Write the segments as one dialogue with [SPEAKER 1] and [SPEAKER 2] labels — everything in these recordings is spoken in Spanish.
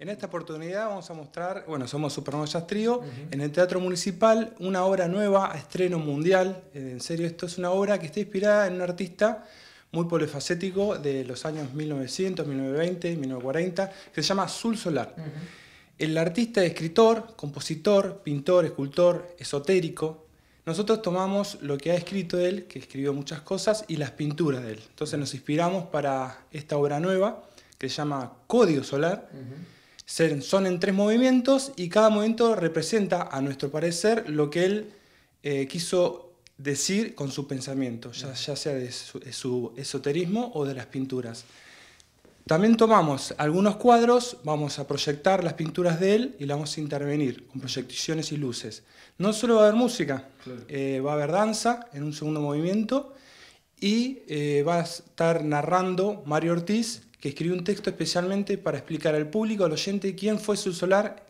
[SPEAKER 1] En esta oportunidad vamos a mostrar, bueno, somos Supernovas Trío, en el Teatro Municipal, una obra nueva, a estreno mundial. Eh, en serio, esto es una obra que está inspirada en un artista muy polifacético de los años 1900, 1920, 1940, que se llama Azul Solar. El artista escritor, compositor, pintor, escultor, esotérico. Nosotros tomamos lo que ha escrito él, que escribió muchas cosas, y las pinturas de él. Entonces nos inspiramos para esta obra nueva, que se llama Código Solar son en tres movimientos y cada momento representa, a nuestro parecer, lo que él eh, quiso decir con su pensamiento, ya, sea de su, esoterismo o de las pinturas. También tomamos algunos cuadros, vamos a proyectar las pinturas de él y las vamos a intervenir con proyecciones y luces. No solo va a haber música, eh, va a haber danza en un segundo movimiento y eh, va a estar narrando Mario Ortiz, que escribió un texto especialmente para explicar al público, al oyente, quién fue su Solar,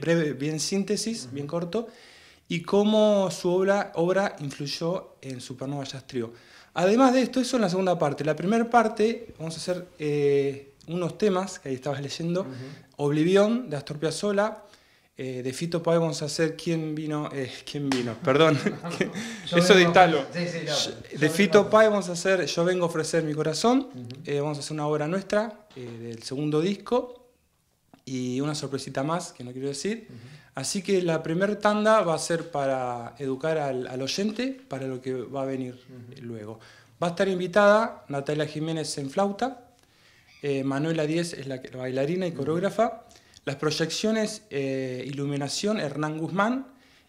[SPEAKER 1] breve, bien síntesis, bien corto, y cómo su obra, obra influyó en Supernova Jazz Trio. Además de esto, eso es la segunda parte. La primera parte, vamos a hacer eh, unos temas que ahí estabas leyendo, Oblivión, de Astor Piazzolla, eh, de Fito a hacer quién vino, es eh, quién vino, perdón, eso de Italo. de Fito Páez vamos a hacer Yo vengo a ofrecer mi corazón, eh, vamos a hacer una obra nuestra eh, del segundo disco y una sorpresita más que no quiero decir. Así que la primer tanda va a ser para educar al, al oyente para lo que va a venir luego. Va a estar invitada Natalia Jiménez en flauta, Manuela Díez es la, la bailarina y coreógrafa. Las proyecciones, eh, iluminación, Hernán Guzmán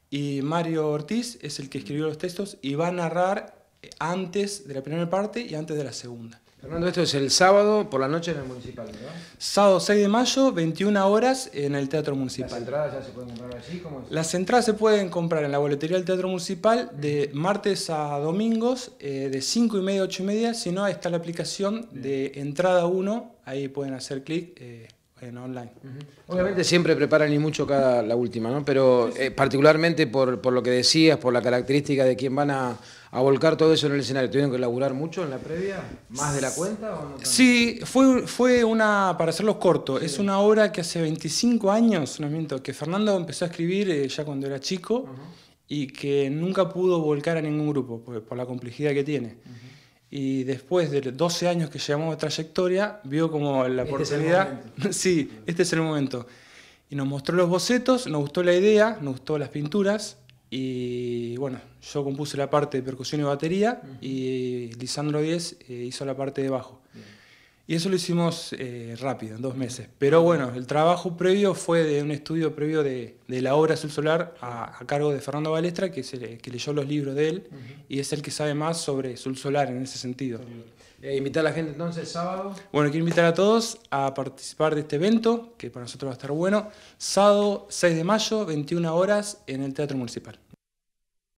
[SPEAKER 1] y Mario Ortiz es el que escribió los textos y va a narrar eh, antes de la primera parte y antes de la segunda. Fernando, esto es el sábado por la noche en el municipal, ¿verdad? Sábado 6 de mayo, 21 horas en el Teatro Municipal. ¿Las entradas ya se pueden comprar allí? Las entradas se pueden comprar en la boletería del Teatro Municipal de martes a domingos, eh, de 5 y media a 8 y media. Si no, está la aplicación de Entrada 1, ahí pueden hacer clic en online. Obviamente siempre preparan y mucho cada la última, ¿no? Pero eh, particularmente por, lo que decías, por la característica de quién van a, a, volcar todo eso en el escenario, ¿tuvieron que laburar mucho en la previa? ¿Más de la cuenta? sí, fue, fue una, para hacerlo corto, es una obra que hace 25 años, no miento, que Fernando empezó a escribir eh, ya cuando era chico y que nunca pudo volcar a ningún grupo por, por la complejidad que tiene y después de 12 años que llevamos de trayectoria, vio como la este oportunidad. sí, este es el momento. Y nos mostró los bocetos, nos gustó la idea, nos gustó las pinturas. Y bueno, yo compuse la parte de percusión y batería y Lisandro Díez eh, hizo la parte de bajo. Y eso lo hicimos eh, rápido, en dos meses. Pero bueno, el trabajo previo fue de un estudio previo de, la obra Azul Solar a, cargo de Fernando Balestra, que, que leyó los libros de él y es el que sabe más sobre Sul Solar en ese sentido. Eh, ¿Invitar a la gente entonces sábado? Bueno, quiero invitar a todos a participar de este evento, que para nosotros va a estar bueno. Sábado 6 de mayo, 21 horas, en el Teatro Municipal.